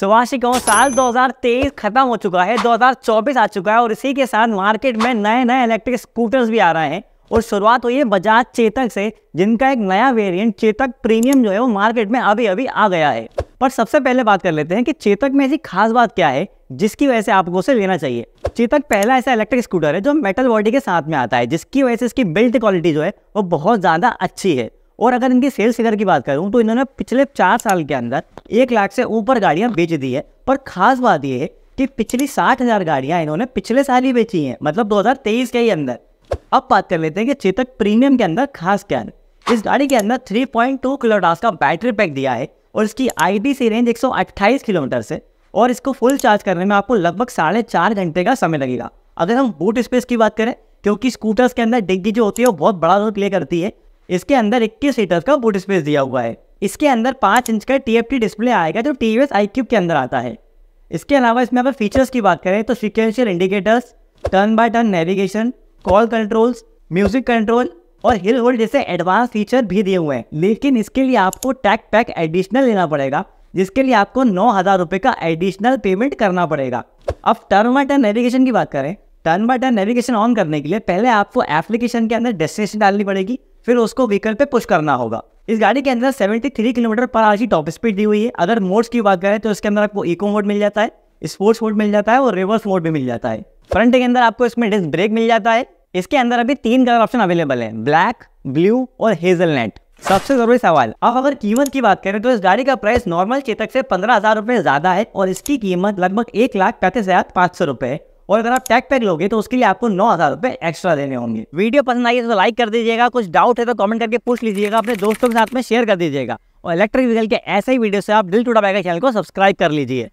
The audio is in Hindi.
सुभाष जी कहूँ साल 2023 खत्म हो चुका है 2024 आ चुका है और इसी के साथ मार्केट में नए नए इलेक्ट्रिक स्कूटर्स भी आ रहे हैं और शुरुआत हुई है बजाज चेतक से जिनका एक नया वेरिएंट चेतक प्रीमियम जो है वो मार्केट में अभी अभी आ गया है पर सबसे पहले बात कर लेते हैं कि चेतक में ऐसी खास बात क्या है जिसकी वजह से आपको उसे लेना चाहिए चेतक पहला ऐसा इलेक्ट्रिक स्कूटर है जो मेटल बॉडी के साथ में आता है जिसकी वजह से इसकी बिल्ड क्वालिटी जो है वो बहुत ज़्यादा अच्छी है और अगर इनकी सेल्स फिगर की बात करूँ तो इन्होंने पिछले चार साल के अंदर एक लाख से ऊपर गाड़ियाँ बेच दी है पर खास बात यह है कि पिछली साठ हज़ार गाड़ियाँ इन्होंने पिछले साल ही बेची हैं मतलब 2023 के ही अंदर अब बात कर लेते हैं कि चेतक प्रीमियम के अंदर खास क्या है इस गाड़ी के अंदर 3.2 पॉइंट डास का बैटरी पैक दिया है और इसकी आई सी रेंज 128 किलोमीटर से और इसको फुल चार्ज करने में आपको लगभग साढ़े चार घंटे का समय लगेगा अगर हम बूट स्पेस की बात करें क्योंकि स्कूटर्स के अंदर डिग्गी जो होती है वो बहुत बड़ा रोल प्ले करती है इसके अंदर इक्कीस लीटर का बूट स्पेस दिया हुआ है इसके अंदर पाँच इंच का टी डिस्प्ले आएगा जो टी वी के अंदर आता है इसके अलावा इसमें अगर फीचर्स की बात करें तो sequential indicators turn by turn navigation call controls music control और हिल होल्ड जैसे एडवांस फीचर भी दिए हुए हैं लेकिन इसके लिए आपको टैक पैक एडिशनल लेना पड़ेगा जिसके लिए आपको नौ हज़ार रुपये का एडिशनल पेमेंट करना पड़ेगा अब टर्न बाय टर्न नेविगेशन की बात करें turn by turn navigation on करने के लिए पहले आपको एप्लीकेशन के अंदर डेस्टिनेशन डालनी पड़ेगी फिर उसको व्हीकल पे पुश करना होगा इस गाड़ी के अंदर 73 किलोमीटर पर आज की टॉप स्पीड दी हुई है अगर मोड्स की बात करें तो इसके अंदर आपको इको मोड मिल जाता है स्पोर्ट्स मोड मिल जाता है और रिवर्स मोड भी मिल जाता है फ्रंट के अंदर आपको इसमें डिस्क ब्रेक मिल जाता है इसके अंदर अभी तीन कलर ऑप्शन अवेलेबल है ब्लैक ब्लू और हेजल नेट सबसे जरूरी सवाल अब अगर कीमत की बात करें तो इस गाड़ी का प्राइस नॉर्मल चेतक से पंद्रह हजार रुपए ज्यादा है और इसकी कीमत लगभग एक लाख पैंतीस हजार पाँच सौ रुपए और अगर आप टैग पे लोगे तो उसके लिए आपको नौ हज़ार रुपए एक्स्ट्रा देने होंगे वीडियो पसंद आई है तो लाइक कर दीजिएगा कुछ डाउट है तो कमेंट करके पूछ लीजिएगा अपने दोस्तों के साथ में शेयर कर दीजिएगा और इलेक्ट्रिक व्हीकल के ऐसे ही वीडियो से आप दिल टूटा बैगा चैनल को सब्सक्राइब कर लीजिए